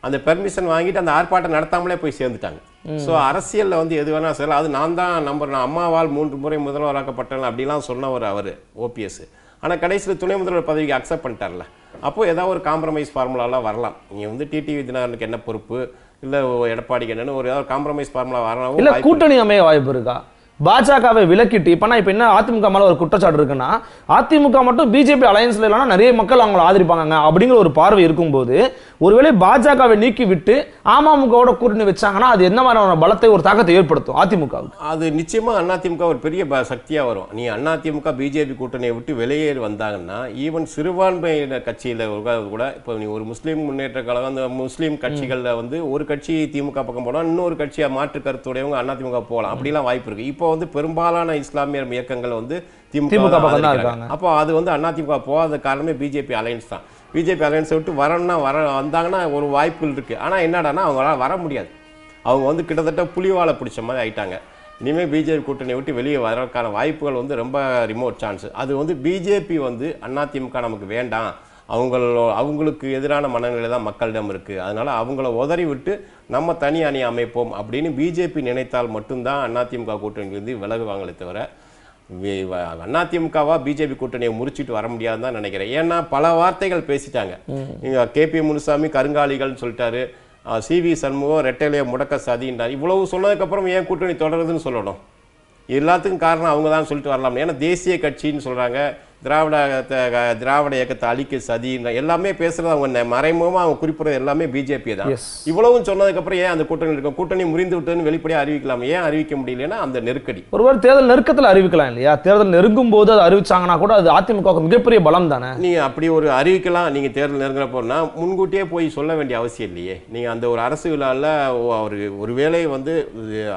அந்த பெர்மிஷன் வாங்கிட்டு அந்த ஆர்ப்பாட்டம் நடத்தாமலே போய் சேர்ந்துட்டாங்க ஸோ அரசியலில் வந்து எது வேணால் சரி அது நான் தான் நம்பர் நான் அம்மாவால் மூன்று முறை முதல்வராக்கப்பட்டேன் அப்படிலாம் சொன்னவர் அவர் ஓபிஎஸ் ஆனால் கடைசியில் துணை முதல்வர் பதவிக்கு அக்செப்ட் பண்ணிட்டார்ல அப்போது ஏதாவது ஒரு காம்ப்ரமைஸ் ஃபார்முலாலாம் வரலாம் நீங்கள் வந்து டிடிவி தினகரனுக்கு என்ன பொறுப்பு இல்லை எடப்பாடி கண்ணன் ஒரு ஏதாவது காம்ப்ரமைஸ் ஃபார்முலா வரணும் இல்லை கூட்டணி அமைய வாய்ப்பு இருக்கா பாஜகவை விலக்கிட்டு நான் இப்போ என்ன அதிமுக மேலே ஒரு குற்றச்சாட்டு இருக்குன்னா அதிமுக மட்டும் பிஜேபி அலையன்ஸில் இல்லைனா நிறைய மக்கள் அவங்கள ஆதரிப்பாங்க அப்படிங்கிற ஒரு பார்வை இருக்கும்போது ஒருவேளை பாஜகவை நீக்கி விட்டு அமமுகவோட கூட்டணி வச்சாங்கன்னா அது என்ன மாதிரி பலத்தை ஒரு தாக்கத்தை ஏற்படுத்தும் அதிமுக அது நிச்சயமாக அதிமுக ஒரு பெரிய சக்தியாக வரும் நீ அதிமுக பிஜேபி கூட்டணியை விட்டு வெளியேறி வந்தாங்கன்னா ஈவன் சிறுபான்மையினர் கட்சியில் கூட இப்போ நீ ஒரு முஸ்லீம் முன்னேற்ற கழகம் அந்த முஸ்லீம் கட்சிகளில் வந்து ஒரு கட்சி திமுக பக்கம் போனால் இன்னொரு கட்சியாக மாற்று கருத்துடையவங்க அதிமுக போகலாம் அப்படிலாம் வாய்ப்பு இருக்குது இப்போ இப்போ வந்து பெரும்பாலான இஸ்லாமிய இயக்கங்கள் வந்து திமுக அப்போ அது வந்து அதிமுக போகாத காரணமே பிஜேபி அலையன்ஸ் தான் பிஜேபி அலையன்ஸை விட்டு வரணும்னா வர வந்தாங்கன்னா ஒரு வாய்ப்புகள் இருக்குது ஆனால் என்னடானா அவங்களால வர முடியாது அவங்க வந்து கிட்டத்தட்ட புலிவாலை பிடிச்ச மாதிரி ஆயிட்டாங்க இனிமேல் பிஜேபி கூட்டணி விட்டு வெளியே வரக்கான வாய்ப்புகள் வந்து ரொம்ப ரிமோட் சான்ஸ் அது வந்து பிஜேபி வந்து அதிமுக நமக்கு வேண்டாம் அவங்களோ அவங்களுக்கு எதிரான மனநிலை தான் மக்களிடம் இருக்குது அதனால் அவங்கள உதறி விட்டு நம்ம தனி அணி அமைப்போம் அப்படின்னு பிஜேபி நினைத்தால் மட்டும்தான் அதிமுக கூட்டணியிலிருந்து விலகுவாங்களே தவிர அதிமுகவா பிஜேபி கூட்டணியை முறிச்சிட்டு வர முடியாதுன்னு தான் நினைக்கிறேன் ஏன்னா பல வார்த்தைகள் பேசிட்டாங்க கே பி முனுசாமி கருங்காலிகள்னு சொல்லிட்டாரு சி வி சண்முகம் ரெட்டையிலேயே முடக்க சதின்றார் இவ்வளவு சொன்னதுக்கப்புறம் ஏன் கூட்டணி தொடருதுன்னு சொல்லணும் எல்லாத்துக்கும் காரணம் அவங்க தான் சொல்லிட்டு வரலாம் ஏன்னா தேசிய கட்சின்னு சொல்கிறாங்க திராவிட திராவிட இயக்கத்தை அழிக்க சதி எல்லாமே பேசுறது அவங்க மறைமுகமாக அவங்க குறிப்பிடுறது எல்லாமே பிஜேபி தான் இவ்வளவும் சொன்னதுக்கப்புறம் ஏன் அந்த கூட்டணி இருக்கும் கூட்டணி முறிந்து விட்டதுன்னு வெளிப்படையாக அறிவிக்கலாம் ஏன் அறிவிக்க முடியலன்னா அந்த நெருக்கடி ஒருவர் தேர்தல் நெருக்கத்தில் அறிவிக்கலாம் இல்லையா தேர்தல் நெருங்கும் போது அதை அறிவிச்சாங்கன்னா கூட அது அதிமுக மிகப்பெரிய பலம் தானே நீங்க அப்படி ஒரு அறிவிக்கலாம் நீங்க தேர்தல் நெருங்கிற போனா முன்கூட்டியே போய் சொல்ல வேண்டிய அவசியம் இல்லையே நீங்க அந்த ஒரு அரசு விழாவில் அவர் ஒருவேளை வந்து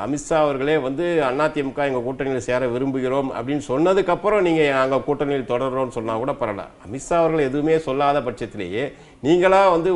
அமித்ஷா அவர்களே வந்து அதிமுக எங்கள் கூட்டணியில் சேர விரும்புகிறோம் அப்படின்னு சொன்னதுக்கப்புறம் நீங்கள் அங்கே கூட்டணியில் தொடர்றோம்னு சொன்னால் கூட பரவாயில்ல அமித்ஷா அவர்கள் எதுவுமே சொல்லாத பட்சத்திலேயே நீங்களாக வந்து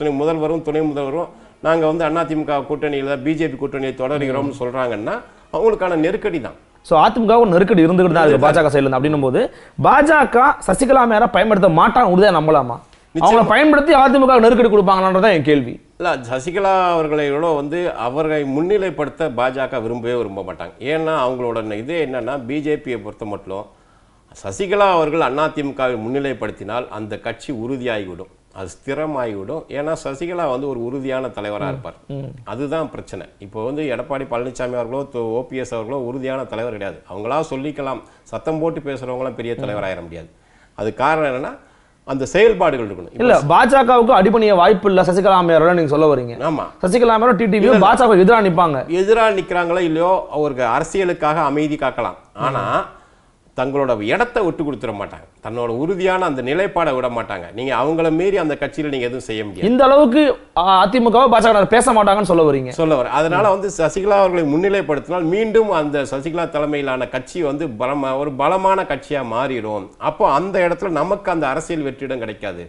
துணை முதல்வரும் துணை முதல்வரும் நாங்கள் வந்து அதிமுக கூட்டணியில் தான் பிஜேபி கூட்டணியை தொடர்கிறோம்னு சொல்கிறாங்கன்னா அவங்களுக்கான நெருக்கடி தான் ஸோ அதிமுக ஒரு நெருக்கடி இருந்துகிட்டு தான் இருக்கு பாஜக செயல் அப்படின்னும் போது பாஜக சசிகலா மேல பயன்படுத்த மாட்டான் உறுதியாக நம்பலாமா அவங்களை பயன்படுத்தி அதிமுக நெருக்கடி கொடுப்பாங்களான்றதான் என் கேள்வி இல்லை சசிகலா அவர்களையோட வந்து அவர்களை முன்னிலைப்படுத்த பாஜக விரும்பவே விரும்ப மாட்டாங்க ஏன்னா அவங்களோட இதே என்னென்னா பிஜேபியை பொறுத்த மட்டும் சசிகலா அவர்கள் அதிமுகவை முன்னிலைப்படுத்தினால் அந்த கட்சி உறுதியாகிவிடும் அது ஸ்திரமாகிவிடும் ஏன்னா சசிகலா வந்து ஒரு உறுதியான தலைவராக இருப்பார் அதுதான் பிரச்சனை இப்போ வந்து எடப்பாடி பழனிசாமி அவர்களோ ஓபிஎஸ் அவர்களோ உறுதியான தலைவர் கிடையாது அவங்களா சொல்லிக்கலாம் சத்தம் போட்டு பேசுறவங்களாம் பெரிய தலைவராகிட முடியாது அது காரணம் என்னென்னா அந்த செயல்பாடுகள் இருக்கணும் இல்ல பாஜகவுக்கு அடிபணிய வாய்ப்பு இல்ல சசிகலா அம்மையாரோட நீங்க சொல்ல வரீங்க ஆமா சசிகலா அம்மையாரும் டிடிவியும் பாஜக எதிராக நிற்பாங்க எதிராக நிற்கிறாங்களோ இல்லையோ அவருக்கு அரசியலுக்காக அமைதி காக்கலாம் ஆனா தங்களோட இடத்த விட்டு கொடுத்துட மாட்டாங்க தன்னோட உறுதியான அந்த நிலைப்பாடை விட மாட்டாங்க நீங்க அவங்கள மீறி அந்த கட்சியில நீங்க எதுவும் செய்ய முடியும் இந்த அளவுக்கு அதிமுக பாஜக பேச மாட்டாங்கன்னு சொல்ல வரீங்க சொல்ல வர அதனால வந்து சசிகலா அவர்களை முன்னிலைப்படுத்தினால் மீண்டும் அந்த சசிகலா தலைமையிலான கட்சி வந்து பலமா ஒரு பலமான கட்சியா மாறிடும் அப்போ அந்த இடத்துல நமக்கு அந்த அரசியல் வெற்றிடம் கிடைக்காது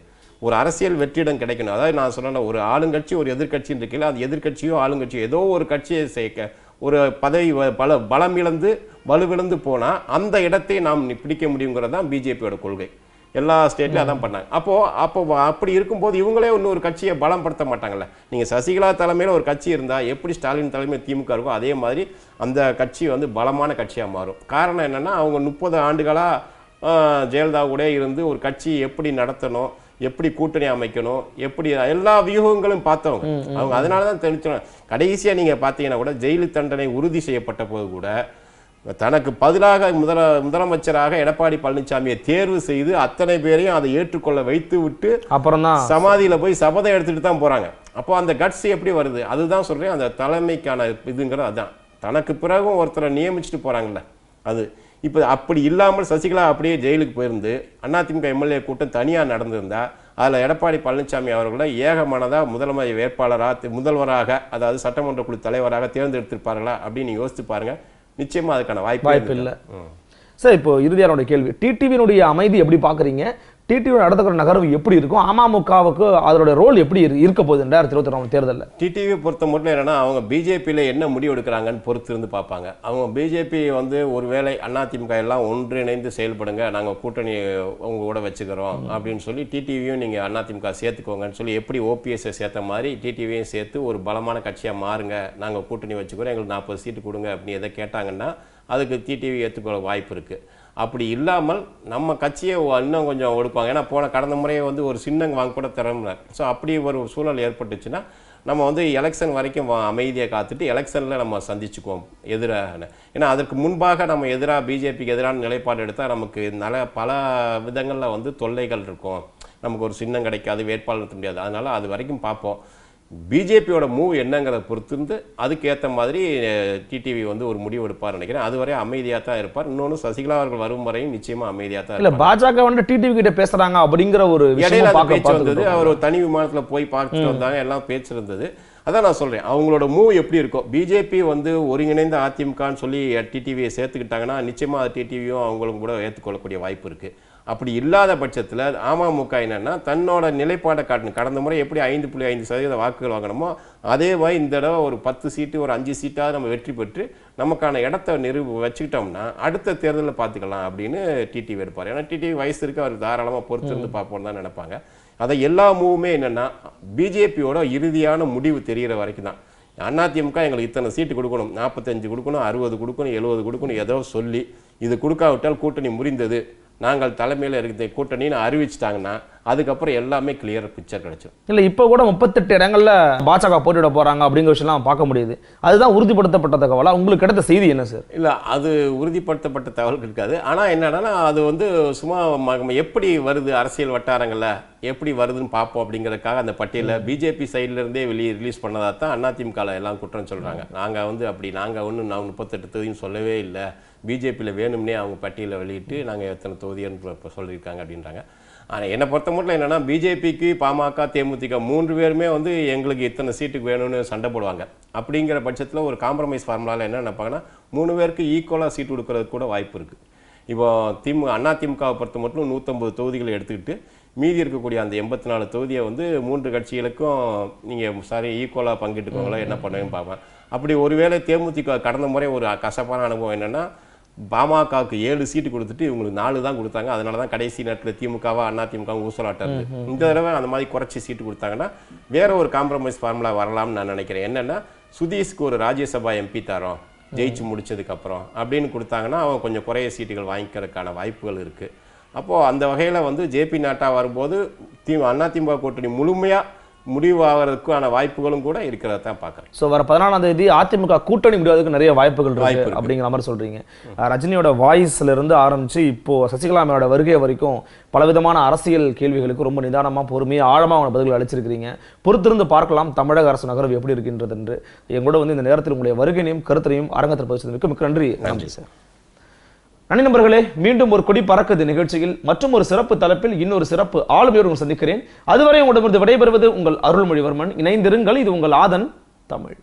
ஒரு அரசியல் வெற்றிடம் கிடைக்கணும் அதாவது நான் சொன்னேன் ஒரு ஆளுங்கட்சி ஒரு எதிர்கட்சின்னு இருக்கையில் அது எதிர்கட்சியோ ஆளுங்கட்சியோ ஏதோ ஒரு கட்சியை சேர்க்க ஒரு பதவி பல பலம் இழந்து வலுவிழந்து போனால் அந்த இடத்தை நாம் பிடிக்க முடியுங்கிறது தான் பிஜேபியோட கொள்கை எல்லா ஸ்டேட்லையும் அதான் பண்ணாங்க அப்போது அப்போ அப்படி இருக்கும்போது இவங்களே இன்னொரு கட்சியை பலப்படுத்த மாட்டாங்கல்ல நீங்கள் சசிகலா தலைமையில் ஒரு கட்சி இருந்தால் எப்படி ஸ்டாலின் தலைமையில் திமுக இருக்கோ அதே மாதிரி அந்த கட்சி வந்து பலமான கட்சியாக மாறும் காரணம் என்னென்னா அவங்க முப்பது ஆண்டுகளாக ஜெயலலிதா கூட இருந்து ஒரு கட்சி எப்படி நடத்தணும் எப்படி கூட்டணி அமைக்கணும் எப்படி எல்லா வியூகங்களும் பார்த்தவங்க அவங்க அதனால தான் தெரிவிச்சோம் கடைசியாக நீங்கள் பார்த்தீங்கன்னா கூட ஜெயிலு தண்டனை உறுதி செய்யப்பட்ட போது கூட தனக்கு பதிலாக முதல முதலமைச்சராக எடப்பாடி பழனிசாமியை தேர்வு செய்து அத்தனை பேரையும் அதை ஏற்றுக்கொள்ள வைத்து விட்டு அப்புறம் தான் சமாதியில் போய் சபதம் எடுத்துகிட்டு தான் போகிறாங்க அப்போ அந்த கட்ஸ் எப்படி வருது அதுதான் சொல்கிறேன் அந்த தலைமைக்கான இதுங்கிறது அதுதான் தனக்கு பிறகும் ஒருத்தரை நியமிச்சுட்டு போகிறாங்கல்ல அது இப்போ அப்படி இல்லாமல் சசிகலா அப்படியே ஜெயிலுக்கு போயிருந்து அதிமுக எம்எல்ஏ கூட்டம் தனியாக நடந்திருந்தால் அதில் எடப்பாடி பழனிசாமி அவர்களை ஏகமானதாக முதலமைச்சர் வேட்பாளராக முதல்வராக அதாவது சட்டமன்ற குழு தலைவராக தேர்ந்தெடுத்திருப்பார்களா அப்படின்னு யோசித்து பாருங்கள் நிச்சயமாக அதுக்கான வாய்ப்பு வாய்ப்பு இல்லை சார் இப்போ இறுதியானோட கேள்வி டிடிவியினுடைய அமைதி எப்படி பார்க்குறீங்க டிடியோட நடத்துக்கிற நகர்வு எப்படி இருக்கும் அமமுகவுக்கு அதனுடைய ரோல் எப்படி இருக்க போகுது ரெண்டாயிரத்தி இருபத்தி ஒன்றாம் தேர்தலில் டிடிவி பொறுத்த மட்டும் என்னென்னா அவங்க பிஜேபியில் என்ன முடிவு எடுக்கிறாங்கன்னு பொறுத்து இருந்து பார்ப்பாங்க அவங்க பிஜேபி வந்து ஒருவேளை அதிமுக எல்லாம் ஒன்றிணைந்து செயல்படுங்க நாங்கள் கூட்டணி உங்க கூட வச்சுக்கிறோம் அப்படின்னு சொல்லி டிடிவியும் நீங்கள் அதிமுக சேர்த்துக்கோங்கன்னு சொல்லி எப்படி ஓபிஎஸ்ஸை சேர்த்த மாதிரி டிடிவியும் சேர்த்து ஒரு பலமான கட்சியாக மாறுங்க நாங்கள் கூட்டணி வச்சுக்கிறோம் எங்களுக்கு நாற்பது சீட்டு கொடுங்க அப்படின்னு எதை கேட்டாங்கன்னா அதுக்கு டிடிவி ஏற்றுக்கொள்ள வாய்ப்பு இருக்குது அப்படி இல்லாமல் நம்ம கட்சியை இன்னும் கொஞ்சம் ஒடுப்பாங்க ஏன்னா போன கடந்த முறையை வந்து ஒரு சின்னங்க வாங்க கூட திறமுனார் ஸோ அப்படி ஒரு சூழல் ஏற்பட்டுச்சுன்னா நம்ம வந்து எலெக்ஷன் வரைக்கும் அமைதியை காத்துட்டு எலெக்ஷனில் நம்ம சந்திச்சுக்குவோம் எதிரான ஏன்னா அதற்கு முன்பாக நம்ம எதிராக பிஜேபிக்கு எதிரான நிலைப்பாடு எடுத்தால் நமக்கு நல்ல பல விதங்களில் வந்து தொல்லைகள் இருக்கும் நமக்கு ஒரு சின்னம் கிடைக்காது வேட்பாளர் முடியாது அதனால் அது வரைக்கும் பார்ப்போம் பிஜேபியோட மூவ் என்னங்கிறத பொறுத்திருந்து அதுக்கேற்ற மாதிரி டிடிவி வந்து ஒரு முடிவு எடுப்பார் நினைக்கிறேன் அதுவரை அமைதியாக தான் இருப்பார் இன்னொன்று சசிகலா அவர்கள் வரும் வரையும் நிச்சயமாக அமைதியாக தான் இல்லை பாஜக வந்து டிடிவி கிட்ட பேசுகிறாங்க அப்படிங்கிற ஒரு இடையில பேச்சு வந்தது அவர் தனி விமானத்தில் போய் பார்த்துட்டு வந்தாங்க எல்லாம் பேச்சு இருந்தது அதான் நான் சொல்கிறேன் அவங்களோட மூவ் எப்படி இருக்கும் பிஜேபி வந்து ஒருங்கிணைந்த அதிமுகன்னு சொல்லி டிடிவியை சேர்த்துக்கிட்டாங்கன்னா நிச்சயமாக டிடிவியும் அவங்களும் கூட ஏற்றுக்கொள்ளக்கூடிய வாய்ப்பு இருக்குது அப்படி இல்லாத பட்சத்தில் அமமுக என்னென்னா தன்னோட நிலைப்பாடை காட்டணும் கடந்த முறை எப்படி ஐந்து புள்ளி ஐந்து சதவீத வாக்குகள் வாங்கணுமோ அதே மாதிரி இந்த தடவை ஒரு பத்து சீட்டு ஒரு அஞ்சு சீட்டாக நம்ம வெற்றி பெற்று நமக்கான இடத்த நிறு வச்சுக்கிட்டோம்னா அடுத்த தேர்தலில் பார்த்துக்கலாம் அப்படின்னு டிடிவி எடுப்பார் ஏன்னா டிடிவி வயசு இருக்கு அவர் தாராளமாக பொறுத்திருந்து பார்ப்போம்னு தான் நினைப்பாங்க அதை எல்லா மூவுமே என்னென்னா பிஜேபியோட இறுதியான முடிவு தெரிகிற வரைக்கும் தான் அதிமுக எங்களுக்கு இத்தனை சீட்டு கொடுக்கணும் நாற்பத்தஞ்சு கொடுக்கணும் அறுபது கொடுக்கணும் எழுபது கொடுக்கணும் ஏதோ சொல்லி இது கொடுக்காவிட்டால் கூட்டணி முறிந்தது நாங்கள் தலைமையில் இருக்கிற கூட்டணின்னு அறிவிச்சிட்டாங்கன்னா அதுக்கப்புறம் எல்லாமே கிளியர் பிக்சர் கிடைச்சிடும் இல்லை இப்போ கூட முப்பத்தெட்டு இடங்களில் பாஜக போட்டியிட போகிறாங்க அப்படிங்கிற விஷயம்லாம் பார்க்க முடியுது அதுதான் உறுதிப்படுத்தப்பட்ட தகவலாக உங்களுக்கு கிடைத்த செய்தி என்ன சார் இல்லை அது உறுதிப்படுத்தப்பட்ட தகவல் இருக்காது ஆனால் என்னென்னா அது வந்து சும்மா எப்படி வருது அரசியல் வட்டாரங்களில் எப்படி வருதுன்னு பார்ப்போம் அப்படிங்கிறதுக்காக அந்த பட்டியலை பிஜேபி சைட்லேருந்தே வெளியே ரிலீஸ் பண்ணதாக தான் அதிமுக எல்லாம் குற்றம் சொல்கிறாங்க நாங்கள் வந்து அப்படி நாங்கள் ஒன்றும் நான் முப்பத்தெட்டு தொகுதியும் சொல்லவே இல்லை பிஜேபியில் வேணும்னே அவங்க பட்டியலை வெளியிட்டு நாங்கள் எத்தனை தொகுதின்னு சொல்லியிருக்காங்க அப்படின்றாங்க ஆனால் என்னை பொறுத்த மட்டும் என்னென்னா பிஜேபிக்கு பாமக தேமுதிக மூன்று பேருமே வந்து எங்களுக்கு இத்தனை சீட்டுக்கு வேணும்னு சண்டை போடுவாங்க அப்படிங்கிற பட்சத்தில் ஒரு காம்ப்ரமைஸ் ஃபார்முலாவில் என்ன நினைப்பாங்கன்னா மூணு பேருக்கு ஈக்குவலாக சீட் கொடுக்கறது கூட வாய்ப்பு இருக்குது இப்போ திமுக அண்ணா திமுகவை பொறுத்த மட்டும் நூற்றம்பது தொகுதிகளை எடுத்துக்கிட்டு மீதி இருக்கக்கூடிய அந்த எண்பத்தி நாலு தொகுதியை வந்து மூன்று கட்சிகளுக்கும் நீங்கள் சாரி ஈக்குவலாக பங்கிட்டுக்கோங்களா என்ன பண்ணுவேன்னு பார்ப்பேன் அப்படி ஒருவேளை தேமுதிக கடந்த முறை ஒரு கசப்பான அனுபவம் என்னென்னா பாமகவுக்கு ஏழு சீட்டு கொடுத்துட்டு இவங்களுக்கு நாலு தான் கொடுத்தாங்க அதனால தான் கடைசி நேரத்தில் திமுகவா திமுக ஊசலாட்டாரு இந்த தடவை அந்த மாதிரி குறைச்சி சீட்டு கொடுத்தாங்கன்னா வேற ஒரு காம்ப்ரமைஸ் ஃபார்முலா வரலாம்னு நான் நினைக்கிறேன் என்னன்னா சுதீஷ்க்கு ஒரு ராஜ்யசபா எம்பி தரோம் ஜெயிச்சு முடிச்சதுக்கப்புறம் அப்படின்னு கொடுத்தாங்கன்னா அவன் கொஞ்சம் குறைய சீட்டுகள் வாங்கிக்கிறதுக்கான வாய்ப்புகள் இருக்குது அப்போது அந்த வகையில் வந்து ஜேபி நாட்டா வரும்போது தி அதிமுக கூட்டணி முழுமையாக முடிவாகிறதுக்கான வாய்ப்புகளும் கூட இருக்கிறத தான் பார்க்குறேன் ஸோ வர பதினாலாம் தேதி அதிமுக கூட்டணி முடிவதற்கு நிறைய வாய்ப்புகள் இருக்கு அப்படிங்கிற மாதிரி சொல்கிறீங்க ரஜினியோட வாய்ஸ்ல இருந்து ஆரம்பித்து இப்போது சசிகலாமையோட வருகை வரைக்கும் பலவிதமான அரசியல் கேள்விகளுக்கு ரொம்ப நிதானமாக பொறுமையாக ஆழமாக அவங்க பதில்கள் அளிச்சிருக்கிறீங்க பொறுத்திருந்து பார்க்கலாம் தமிழக அரசு நகரம் எப்படி இருக்கின்றது என்று எங்களோட வந்து இந்த நேரத்தில் உங்களுடைய வருகையையும் கருத்தரையும் அரங்கத்தில் பதிவு மிக்க நன்றி நன்றி சார் நண்பர்களே மீண்டும் ஒரு கொடி பறக்குது நிகழ்ச்சியில் மற்றும் ஒரு சிறப்பு தலைப்பில் இன்னொரு சிறப்பு ஆளுமையோடு சந்திக்கிறேன் அதுவரை உங்களிடமிருந்து விடைபெறுவது உங்கள் அருள்மொழிவர்மன் இணைந்திருங்கள் இது உங்கள் ஆதன் தமிழ்